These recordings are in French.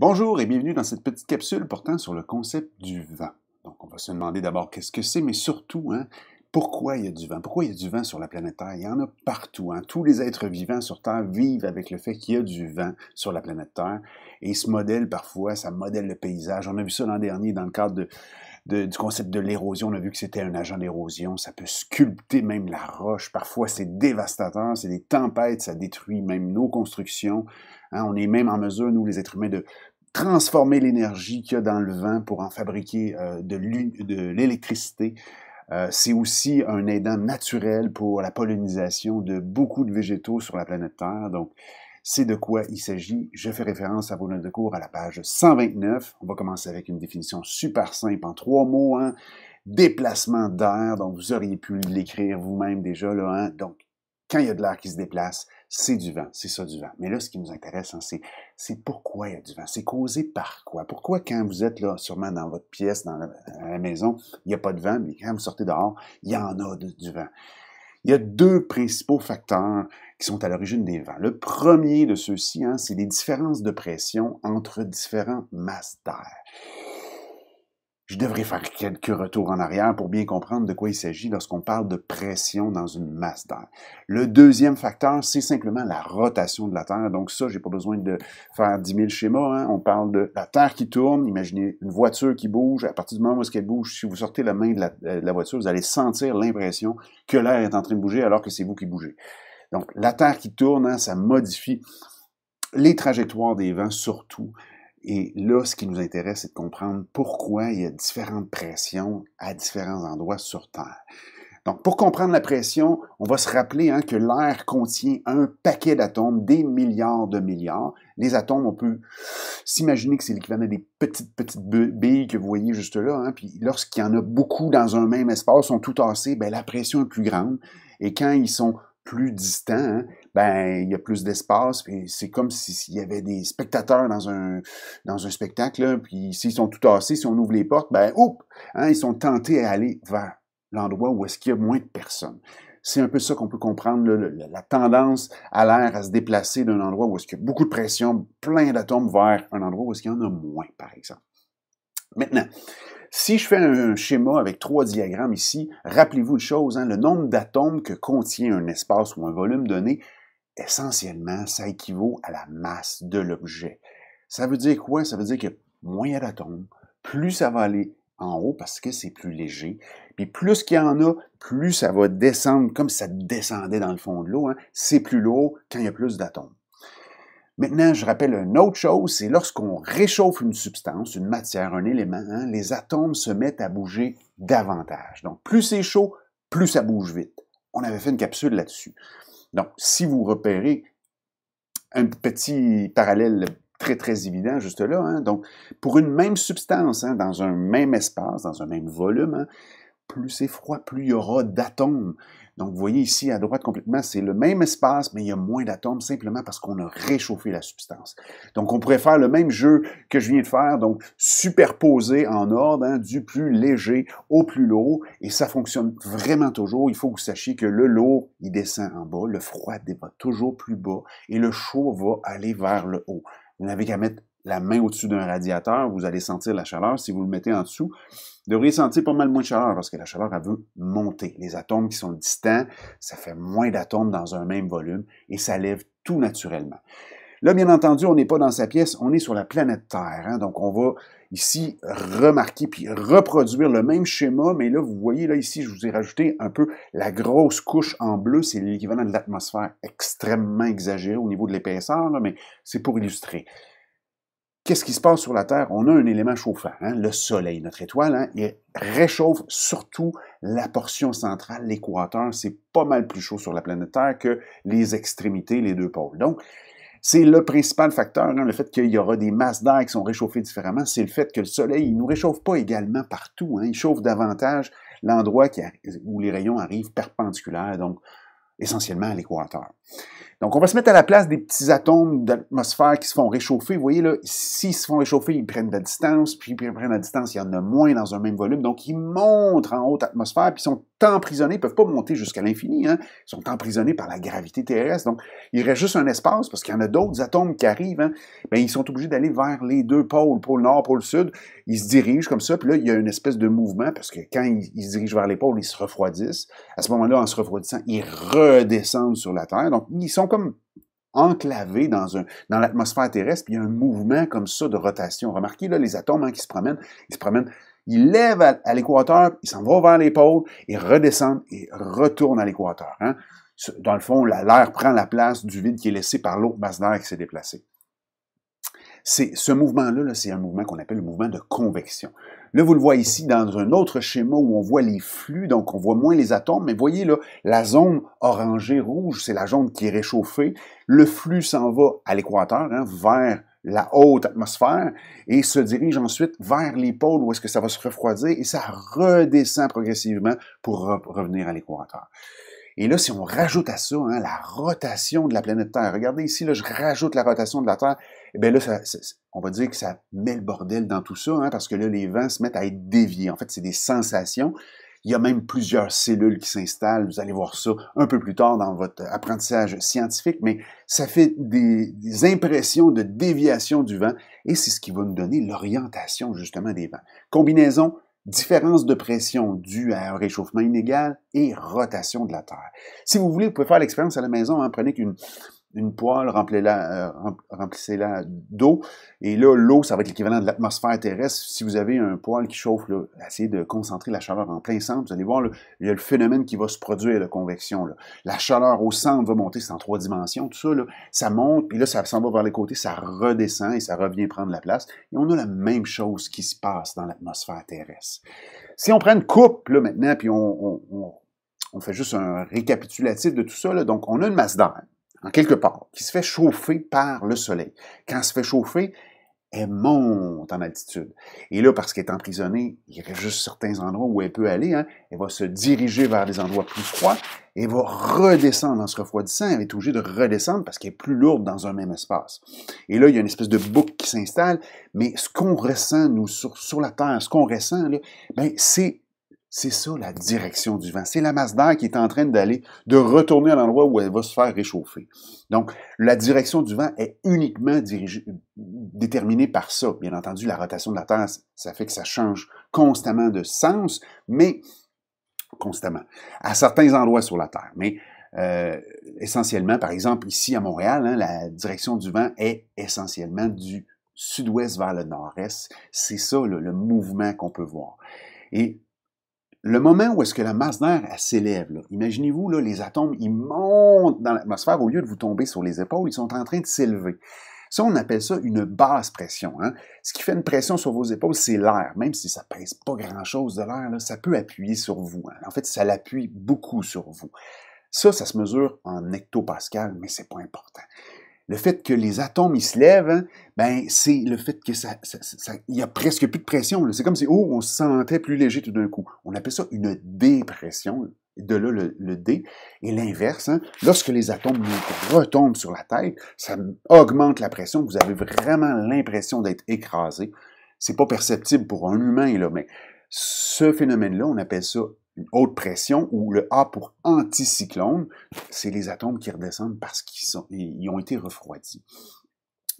Bonjour et bienvenue dans cette petite capsule portant sur le concept du vent. Donc, on va se demander d'abord qu'est-ce que c'est, mais surtout, hein, pourquoi il y a du vent? Pourquoi il y a du vent sur la planète Terre? Il y en a partout. Hein? Tous les êtres vivants sur Terre vivent avec le fait qu'il y a du vent sur la planète Terre. Et ce modèle, parfois, ça modèle le paysage. On a vu ça l'an dernier dans le cadre de, du concept de l'érosion. On a vu que c'était un agent d'érosion. Ça peut sculpter même la roche. Parfois, c'est dévastateur. C'est des tempêtes. Ça détruit même nos constructions. Hein, on est même en mesure, nous, les êtres humains, de, transformer l'énergie qu'il y a dans le vent pour en fabriquer euh, de l'électricité. Euh, c'est aussi un aidant naturel pour la pollinisation de beaucoup de végétaux sur la planète Terre. Donc, c'est de quoi il s'agit. Je fais référence à vos notes de cours à la page 129. On va commencer avec une définition super simple en trois mots. Hein. Déplacement d'air, donc vous auriez pu l'écrire vous-même déjà. Là, hein. Donc, quand il y a de l'air qui se déplace, c'est du vent, c'est ça du vent. Mais là, ce qui nous intéresse, hein, c'est c'est pourquoi il y a du vent. C'est causé par quoi? Pourquoi quand vous êtes là, sûrement dans votre pièce, dans la, maison, il n'y a pas de vent, mais quand vous sortez dehors, il y en a du vent. Il y a deux principaux facteurs qui sont à l'origine des vents. Le premier de ceux-ci, hein, c'est les différences de pression entre différents masses d'air. Je devrais faire quelques retours en arrière pour bien comprendre de quoi il s'agit lorsqu'on parle de pression dans une masse d'air. Le deuxième facteur, c'est simplement la rotation de la Terre. Donc ça, j'ai pas besoin de faire 10 000 schémas. Hein. On parle de la Terre qui tourne. Imaginez une voiture qui bouge. À partir du moment où elle bouge, si vous sortez la main euh, de la, voiture, vous allez sentir l'impression que l'air est en train de bouger alors que c'est vous qui bougez. Donc la Terre qui tourne, hein, ça modifie les trajectoires des vents surtout, et là, ce qui nous intéresse, c'est de comprendre pourquoi il y a différentes pressions à différents endroits sur Terre. Donc, pour comprendre la pression, on va se rappeler hein, que l'air contient un paquet d'atomes, des milliards de milliards. Les atomes, on peut s'imaginer que c'est l'équivalent des petites, petites billes que vous voyez juste là. Hein. puis lorsqu'il y en a beaucoup dans un même espace, sont tout tassés, bien, la pression est plus grande. Et quand ils sont plus distant, hein, ben il y a plus d'espace, puis c'est comme s'il y avait des spectateurs dans un dans un spectacle, là, puis s'ils sont tout assis, si on ouvre les portes, ben hein, ils sont tentés à aller vers l'endroit où est-ce qu'il y a moins de personnes. C'est un peu ça qu'on peut comprendre, la, la, tendance à l'air à se déplacer d'un endroit où est-ce qu'il y a beaucoup de pression, plein d'atomes, vers un endroit où est-ce qu'il y en a moins, par exemple. Maintenant, si je fais un schéma avec trois diagrammes ici, rappelez-vous une chose, hein, le nombre d'atomes que contient un espace ou un volume donné, essentiellement, ça équivaut à la masse de l'objet. Ça veut dire quoi? Ça veut dire que moins il y a d'atomes, plus ça va aller en haut parce que c'est plus léger. Puis plus qu'il y en a, plus ça va descendre, comme ça descendait dans le fond de l'eau. Hein. C'est plus lourd quand il y a plus d'atomes. Maintenant, je rappelle une autre chose, c'est lorsqu'on réchauffe une substance, une matière, un élément, hein, les atomes se mettent à bouger davantage. Donc, plus c'est chaud, plus ça bouge vite. On avait fait une capsule là-dessus. Donc, si vous repérez un petit parallèle très, très évident juste là, hein, donc pour une même substance, hein, dans un même espace, dans un même volume, plus c'est froid, plus il y aura d'atomes. Donc, vous voyez ici à droite complètement, c'est le même espace, mais il y a moins d'atomes simplement parce qu'on a réchauffé la substance. Donc, on pourrait faire le même jeu que je viens de faire, donc superposer en ordre hein, du plus léger au plus lourd, et ça fonctionne vraiment toujours. Il faut que vous sachiez que le lourd, il descend en bas, le froid va toujours plus bas, et le chaud va aller vers le haut. Vous n'avez qu'à mettre la main au-dessus d'un radiateur, vous allez sentir la chaleur. Si vous le mettez en dessous, vous devriez sentir pas mal moins de chaleur parce que la chaleur, elle veut monter. Les atomes qui sont distants, ça fait moins d'atomes dans un même volume et ça lève tout naturellement. Là, bien entendu, on n'est pas dans sa pièce, on est sur la planète Terre. Hein. donc, on va ici remarquer puis reproduire le même schéma, mais là, vous voyez, là, ici, je vous ai rajouté un peu la grosse couche en bleu, c'est l'équivalent de l'atmosphère extrêmement exagéré au niveau de l'épaisseur, mais c'est pour illustrer. Qu'est-ce qui se passe sur la Terre? On a un élément chauffant, hein, le Soleil, notre étoile. Hein, il réchauffe surtout la portion centrale, l'équateur. C'est pas mal plus chaud sur la planète Terre que les extrémités, les deux pôles. Donc, c'est le principal facteur, hein, le fait qu'il y aura des masses d'air qui sont réchauffées différemment. C'est le fait que le Soleil, ne nous réchauffe pas également partout. Il chauffe davantage l'endroit où les rayons arrivent perpendiculaires, donc essentiellement à l'équateur. Donc, on va se mettre à la place des petits atomes d'atmosphère qui se font réchauffer. Vous voyez, là, s'ils se font réchauffer, ils prennent de la distance, puis ils prennent de la distance, il y en a moins dans un même volume. Donc, ils montent en haute atmosphère, puis ils sont emprisonnés, ils ne peuvent pas monter jusqu'à l'infini. Hein. Ils sont emprisonnés par la gravité terrestre. Donc, il reste juste un espace, parce qu'il y en a d'autres atomes qui arrivent. Hein. Ben, ils sont obligés d'aller vers les deux pôles, pôle nord, pôle sud. Ils se dirigent comme ça, puis là, il y a une espèce de mouvement, parce que quand ils, ils se dirigent vers les pôles, ils se refroidissent. À ce moment-là, en se refroidissant, ils redescendent sur la Terre. Donc, ils sont comme enclavé dans, dans l'atmosphère terrestre, puis il y a un mouvement comme ça de rotation. Remarquez, là, les atomes hein, qui se promènent, ils se promènent, ils lèvent à, l'équateur, ils s'en vont vers les pôles, et redescendent et retournent à l'équateur. Hein. Dans le fond, l'air prend la place du vide qui est laissé par l'autre masse d'air qui s'est déplacée. C'est ce mouvement-là, c'est un mouvement qu'on appelle le mouvement de convection. Là, vous le voyez ici dans un autre schéma où on voit les flux, donc on voit moins les atomes, mais voyez là, la zone orangée-rouge, c'est la zone qui est réchauffée. Le flux s'en va à l'équateur, hein, vers la haute atmosphère et se dirige ensuite vers les pôles où est-ce que ça va se refroidir et ça redescend progressivement pour revenir à l'équateur. Et là, si on rajoute à ça hein, la rotation de la planète Terre, regardez ici, je rajoute la rotation de la Terre, et eh bien là, on va dire que ça met le bordel dans tout ça, hein, parce que là, les vents se mettent à être déviés. En fait, c'est des sensations. Il y a même plusieurs cellules qui s'installent. Vous allez voir ça un peu plus tard dans votre apprentissage scientifique, mais ça fait des, impressions de déviation du vent et c'est ce qui va nous donner l'orientation justement des vents. Combinaison, différence de pression due à un réchauffement inégal et rotation de la Terre. Si vous voulez, vous pouvez faire l'expérience à la maison. en hein. prenez qu'une une poêle, euh, remplissez-la d'eau. Et là, l'eau, ça va être l'équivalent de l'atmosphère terrestre. Si vous avez un poêle qui chauffe, là, essayez de concentrer la chaleur en plein centre. Vous allez voir, il y a le phénomène qui va se produire, la convection. La chaleur au centre va monter, c'est en trois dimensions, tout ça. Là, ça monte, puis là, ça s'en va vers les côtés, ça redescend et ça revient prendre la place. Et on a la même chose qui se passe dans l'atmosphère terrestre. Si on prend une coupe, là, maintenant, puis on, on, on, on fait juste un récapitulatif de tout ça, là, donc on a une masse d'air en quelque part, qui se fait chauffer par le soleil. Quand elle se fait chauffer, elle monte en altitude. Et là, parce qu'elle est emprisonnée, il a juste certains endroits où elle peut aller. Hein, elle va se diriger vers des endroits plus froids et va redescendre en se refroidissant. Elle est obligée de redescendre parce qu'elle est plus lourde dans un même espace. Et là, il y a une espèce de boucle qui s'installe. Mais ce qu'on ressent, nous, sur, sur la Terre, ce qu'on ressent, ben, c'est c'est ça la direction du vent. C'est la masse d'air qui est en train d'aller, de retourner à l'endroit où elle va se faire réchauffer. Donc, la direction du vent est uniquement dirigée, déterminée par ça. Bien entendu, la rotation de la Terre, ça fait que ça change constamment de sens, mais constamment, à certains endroits sur la Terre. Mais euh, essentiellement, par exemple, ici à Montréal, hein, la direction du vent est essentiellement du sud-ouest vers le nord-est. C'est ça le, le mouvement qu'on peut voir. Et le moment où est-ce que la masse d'air s'élève, imaginez-vous, les atomes, ils montent dans l'atmosphère, au lieu de vous tomber sur les épaules, ils sont en train de s'élever. Ça, on appelle ça une basse pression. Hein. Ce qui fait une pression sur vos épaules, c'est l'air. Même si ça pèse pas grand-chose de l'air, ça peut appuyer sur vous. Hein. En fait, ça l'appuie beaucoup sur vous. Ça, ça se mesure en hectopascal, mais c'est pas important le fait que les atomes ils se lèvent, hein, ben c'est le fait que ça, il y a presque plus de pression. C'est comme si oh, on se sentait plus léger tout d'un coup. On appelle ça une dépression. De là le, dé. D et l'inverse. Hein, lorsque les atomes retombent sur la tête, ça augmente la pression. Vous avez vraiment l'impression d'être écrasé. C'est pas perceptible pour un humain là, mais ce phénomène-là, on appelle ça une haute pression, ou le A pour anticyclone, c'est les atomes qui redescendent parce qu'ils ont été refroidis.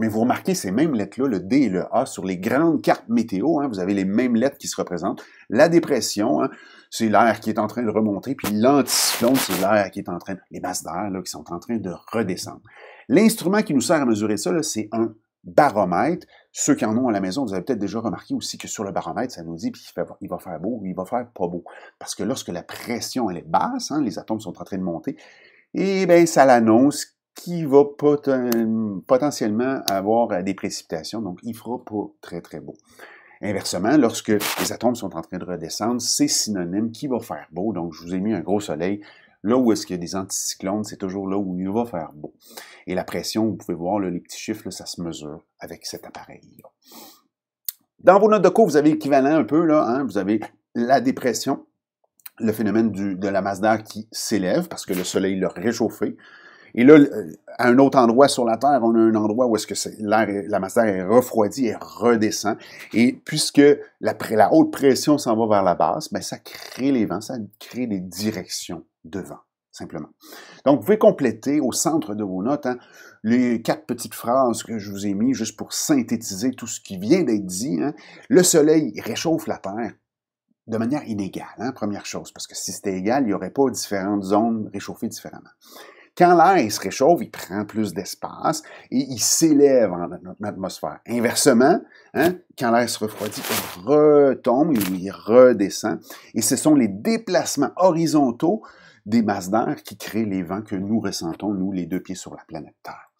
Mais vous remarquez ces mêmes lettres-là, le D et le A, sur les grandes cartes météo, hein, vous avez les mêmes lettres qui se représentent. La dépression, hein, c'est l'air qui est en train de remonter, puis l'anticyclone, c'est l'air qui est en train, les masses d'air qui sont en train de redescendre. L'instrument qui nous sert à mesurer ça, c'est un baromètre. Ceux qui en ont à la maison, vous avez peut-être déjà remarqué aussi que sur le baromètre, ça nous dit qu'il va faire beau ou il va faire pas beau. Parce que lorsque la pression elle est basse, hein, les atomes sont en train de monter, et eh bien ça l'annonce qu'il va potentiellement avoir euh, des précipitations, donc il fera pas très très beau. Inversement, lorsque les atomes sont en train de redescendre, c'est synonyme qu'il va faire beau. Donc, je vous ai mis un gros soleil Là où est-ce qu'il y a des anticyclones, c'est toujours là où il va faire beau. Et la pression, vous pouvez voir les petits chiffres, ça se mesure avec cet appareil-là. Dans vos notes de cours, vous avez l'équivalent un peu, là, hein, vous avez la dépression, le phénomène de la masse d'air qui s'élève parce que le soleil l'a réchauffé. Et là, à un autre endroit sur la Terre, on a un endroit où est-ce que la masse d'air est refroidie et redescend. Et puisque la, haute pression s'en va vers la basse, ben ça crée les vents, ça crée des directions devant, simplement. Donc, vous pouvez compléter au centre de vos notes hein, les quatre petites phrases que je vous ai mises juste pour synthétiser tout ce qui vient d'être dit. Hein. Le soleil réchauffe la Terre de manière inégale, hein, première chose, parce que si c'était égal, il n'y aurait pas différentes zones réchauffées différemment. Quand l'air se réchauffe, il prend plus d'espace et il s'élève en atmosphère. Inversement, quand l'air se refroidit, il retombe, il redescend. Et ce sont les déplacements horizontaux des masses d'air qui créent les vents que nous ressentons, nous, les deux pieds sur la planète Terre.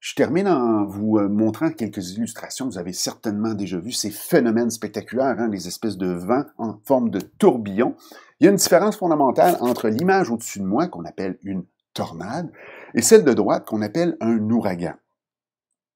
Je termine en vous euh, montrant quelques illustrations. Vous avez certainement déjà vu ces phénomènes spectaculaires, hein, les espèces de vents en forme de tourbillon. Il y a une différence fondamentale entre l'image au-dessus de moi, qu'on appelle une tornade, et celle de droite, qu'on appelle un ouragan.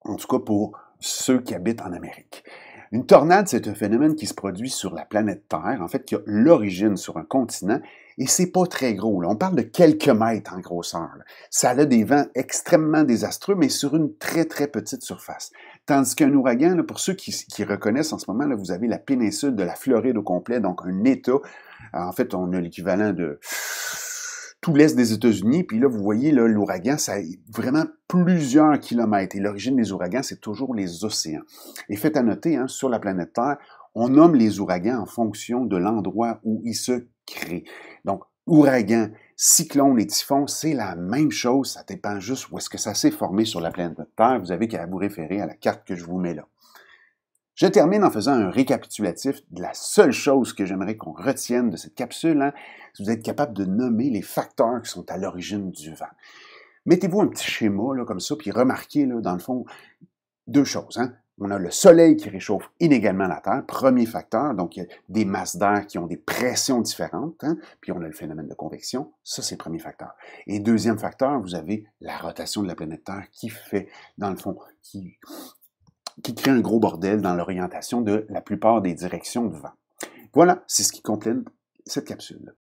En tout cas, pour ceux qui habitent en Amérique. Une tornade, c'est un phénomène qui se produit sur la planète Terre, en fait, qui a l'origine sur un continent et c'est pas très gros. On parle de quelques mètres en grosseur. Là. Ça a des vents extrêmement désastreux, mais sur une très, très petite surface. Tandis qu'un ouragan, pour ceux qui, reconnaissent en ce moment, là, vous avez la péninsule de la Floride au complet, donc un État. En fait, on a l'équivalent de tout l'est des États-Unis. Puis là, vous voyez, l'ouragan, ça a vraiment plusieurs kilomètres. Et l'origine des ouragans, c'est toujours les océans. Et faites à noter, hein, sur la planète Terre, on nomme les ouragans en fonction de l'endroit où ils se donc, ouragan, cyclone et typhon, c'est la même chose, ça dépend juste où est-ce que ça s'est formé sur la planète Terre. Vous avez qu'à vous référer à la carte que je vous mets là. Je termine en faisant un récapitulatif de la seule chose que j'aimerais qu'on retienne de cette capsule, hein. si vous êtes capable de nommer les facteurs qui sont à l'origine du vent. Mettez-vous un petit schéma comme ça, puis remarquez, dans le fond, deux choses. Hein. On a le soleil qui réchauffe inégalement la Terre, premier facteur, donc il y a des masses d'air qui ont des pressions différentes, hein. puis on a le phénomène de convection, ça c'est le premier facteur. Et deuxième facteur, vous avez la rotation de la planète Terre qui fait, dans le fond, qui, qui crée un gros bordel dans l'orientation de la plupart des directions de vent. Voilà, c'est ce qui complète cette capsule.